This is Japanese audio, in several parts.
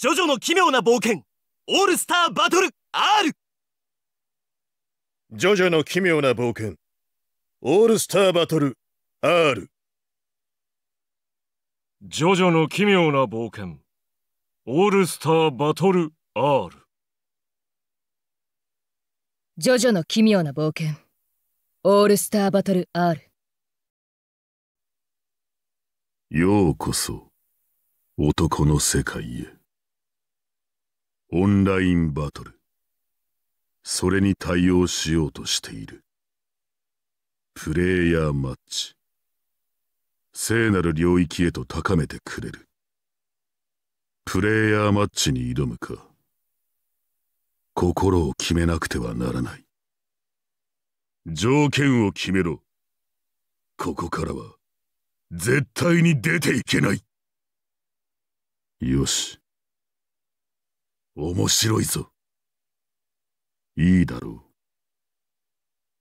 ジョジョの奇妙な冒険オールスターバトル R! ジョジョの奇妙な冒険オールスターバトル R ジョジョの奇妙な冒険オールスターバトル R ジョジョの奇妙な冒険オールスターバトル R ようこそ男の世界へ。オンラインバトルそれに対応しようとしているプレイヤーマッチ聖なる領域へと高めてくれるプレイヤーマッチに挑むか心を決めなくてはならない条件を決めろここからは絶対に出ていけないよし面白いぞ。いいだろう。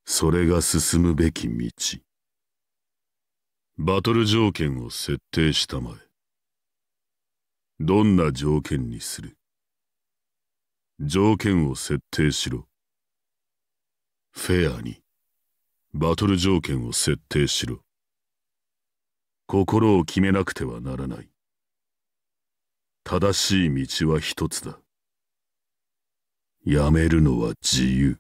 それが進むべき道。バトル条件を設定したまえ。どんな条件にする条件を設定しろ。フェアに、バトル条件を設定しろ。心を決めなくてはならない。正しい道は一つだ。やめるのは自由。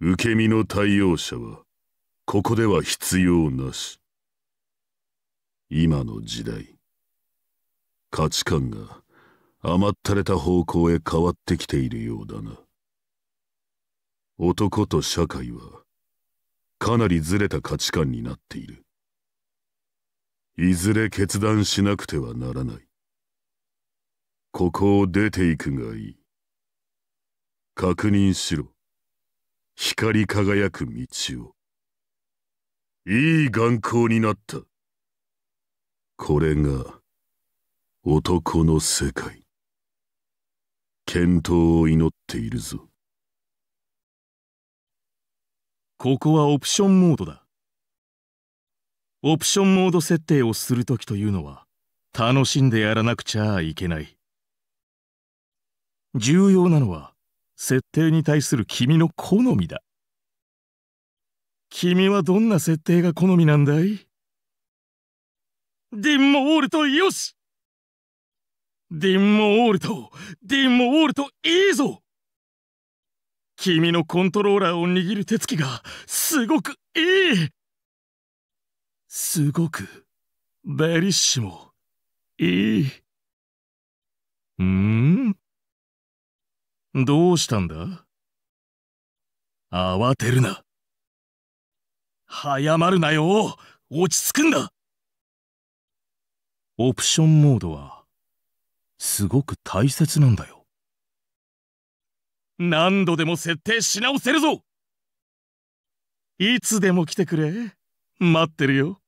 受け身の対応者は、ここでは必要なし。今の時代、価値観が甘ったれた方向へ変わってきているようだな。男と社会は、かなりずれた価値観になっている。いずれ決断しなくてはならない。ここを出ていくがいい。確認しろ光り輝く道をいい眼光になったこれが男の世界健闘を祈っているぞここはオプションモードだオプションモード設定をする時というのは楽しんでやらなくちゃいけない重要なのは設定に対する君の好みだ君はどんな設定が好みなんだいディンモールとよしディンモールとディンモールといいぞ君のコントローラーを握る手つきがすごくいいすごくベリッシモいいうんどうしたんだ慌てるな。早まるなよ落ち着くんだオプションモードは、すごく大切なんだよ。何度でも設定し直せるぞいつでも来てくれ。待ってるよ。